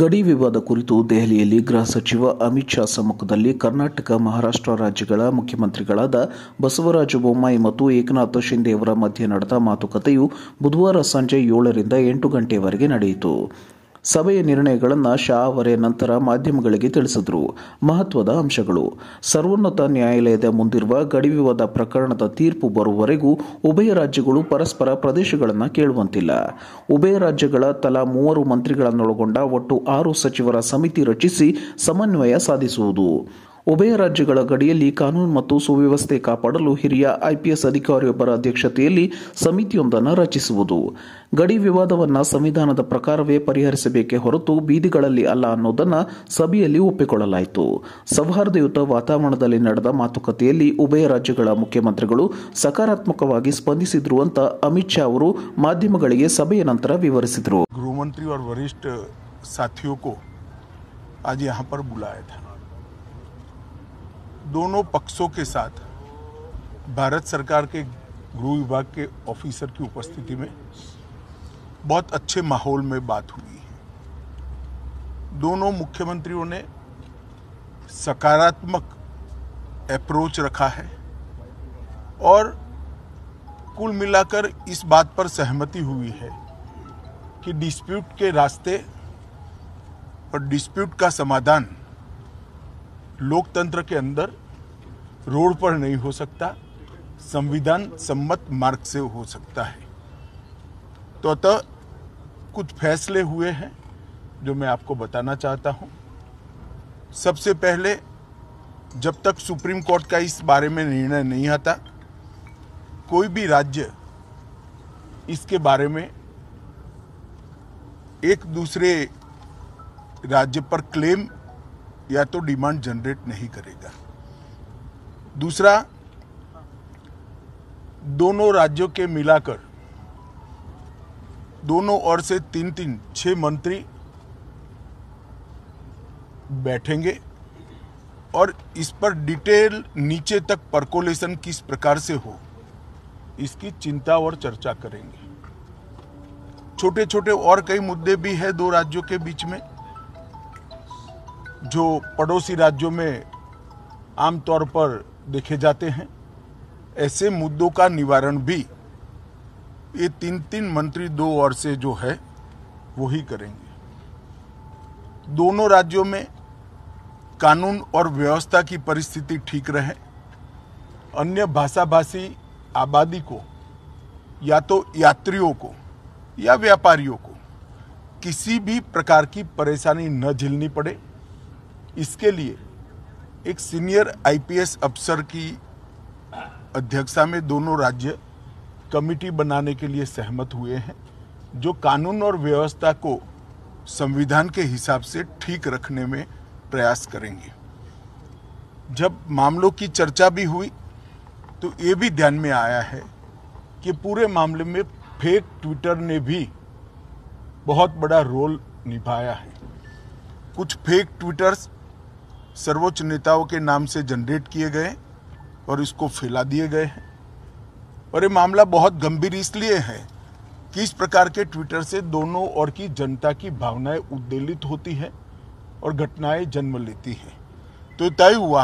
ಗಡಿ ವಿವಾದ ಕುರಿತು ದೆಹಲಿಯಲ್ಲಿ ಗೃಹ ಸಚಿವ ಅಮಿತ್ ಶಾ ಸಮ್ಮುಖದಲ್ಲಿ ಕರ್ನಾಟಕ ಮಹಾರಾಷ್ಟ್ರ ರಾಜ್ಯಗಳ ಮುಖ್ಯಮಂತ್ರಿಗಳಾದ ಬಸವರಾಜ ಬೊಮ್ಮಾಯಿ ಮತ್ತು ಏಕನಾಥ ಶಿಂದೆ ಮಧ್ಯೆ ನಡೆದ ಮಾತುಕತೆಯು ಬುಧವಾರ ಸಂಜೆ ಏಳರಿಂದ ಎಂಟು ಗಂಟೆಯವರೆಗೆ ನಡೆಯಿತು ಸಭೆಯ ನಿರ್ಣಯಗಳನ್ನು ಶಾ ಅವರೇ ನಂತರ ಮಾಧ್ಯಮಗಳಿಗೆ ತಿಳಿಸಿದರು ಮಹತ್ವದ ಅಂಶಗಳು ಸರ್ವೋನ್ನತ ನ್ಯಾಯಾಲಯದ ಮುಂದಿರುವ ಗಡಿ ವಿವಾದ ಪ್ರಕರಣದ ತೀರ್ಪು ಬರುವವರೆಗೂ ಉಭಯ ರಾಜ್ಯಗಳು ಪರಸ್ಪರ ಪ್ರದೇಶಗಳನ್ನು ಕೇಳುವಂತಿಲ್ಲ ಉಭಯ ರಾಜ್ಯಗಳ ತಲಾ ಮೂವರು ಮಂತ್ರಿಗಳನ್ನೊಳಗೊಂಡ ಒಟ್ಟು ಆರು ಸಚಿವರ ಸಮಿತಿ ರಚಿಸಿ ಸಮನ್ವಯ ಸಾಧಿಸುವುದು ಉಭಯ ರಾಜ್ಯಗಳ ಗಡಿಯಲ್ಲಿ ಕಾನೂನು ಮತ್ತು ಸುವ್ಯವಸ್ಥೆ ಕಾಪಾಡಲು ಹಿರಿಯ ಐಪಿಎಸ್ ಅಧಿಕಾರಿಯೊಬ್ಬರ ಅಧ್ಯಕ್ಷತೆಯಲ್ಲಿ ಸಮಿತಿಯೊಂದನ್ನು ರಚಿಸುವುದು ಗಡಿ ವಿವಾದವನ್ನು ಸಂವಿಧಾನದ ಪ್ರಕಾರವೇ ಪರಿಹರಿಸಬೇಕೇ ಹೊರತು ಬೀದಿಗಳಲ್ಲಿ ಅಲ್ಲ ಅನ್ನೋದನ್ನು ಸಭೆಯಲ್ಲಿ ಒಪ್ಪಿಕೊಳ್ಳಲಾಯಿತು ಸೌಹಾರ್ದಯುತ ವಾತಾವರಣದಲ್ಲಿ ನಡೆದ ಮಾತುಕತೆಯಲ್ಲಿ ಉಭಯ ರಾಜ್ಯಗಳ ಮುಖ್ಯಮಂತ್ರಿಗಳು ಸಕಾರಾತ್ಮಕವಾಗಿ ಸ್ಪಂದಿಸಿದ್ರು ಅಂತ ಅಮಿತ್ ಶಾ ಅವರು ಮಾಧ್ಯಮಗಳಿಗೆ ಸಭೆಯ ನಂತರ ವಿವರಿಸಿದರು ಗೃಹಮಂತ್ರಿ दोनों पक्षों के साथ भारत सरकार के गृह विभाग के ऑफिसर की उपस्थिति में बहुत अच्छे माहौल में बात हुई है दोनों मुख्यमंत्रियों ने सकारात्मक अप्रोच रखा है और कुल मिलाकर इस बात पर सहमति हुई है कि डिस्प्यूट के रास्ते और डिस्प्यूट का समाधान लोकतंत्र के अंदर रोड पर नहीं हो सकता संविधान सम्मत मार्ग से हो सकता है तो अतः कुछ फैसले हुए हैं जो मैं आपको बताना चाहता हूं सबसे पहले जब तक सुप्रीम कोर्ट का इस बारे में निर्णय नहीं आता कोई भी राज्य इसके बारे में एक दूसरे राज्य पर क्लेम या तो डिमांड जनरेट नहीं करेगा दूसरा दोनों राज्यों के मिलाकर दोनों ओर से तीन तीन छह मंत्री बैठेंगे और इस पर डिटेल नीचे तक परकोलेशन किस प्रकार से हो इसकी चिंता और चर्चा करेंगे छोटे छोटे और कई मुद्दे भी है दो राज्यों के बीच में जो पड़ोसी राज्यों में आमतौर पर देखे जाते हैं ऐसे मुद्दों का निवारण भी ये तीन तीन मंत्री दो और से जो है वो ही करेंगे दोनों राज्यों में कानून और व्यवस्था की परिस्थिति ठीक रहे अन्य भाषा भाषी आबादी को या तो यात्रियों को या व्यापारियों को किसी भी प्रकार की परेशानी न झेलनी पड़े इसके लिए एक सीनियर आईपीएस अफसर की अध्यक्षता में दोनों राज्य कमिटी बनाने के लिए सहमत हुए हैं जो कानून और व्यवस्था को संविधान के हिसाब से ठीक रखने में प्रयास करेंगे जब मामलों की चर्चा भी हुई तो ये भी ध्यान में आया है कि पूरे मामले में फेक ट्विटर ने भी बहुत बड़ा रोल निभाया है कुछ फेक ट्विटर्स सर्वोच्च नेताओं के नाम से जनरेट किए गए और इसको फैला दिए गए हैं और ये मामला बहुत गंभीर इसलिए है कि इस प्रकार के ट्विटर से दोनों और की जनता की भावनाएं उद्वेलित होती हैं और घटनाएं जन्म लेती हैं तो तय हुआ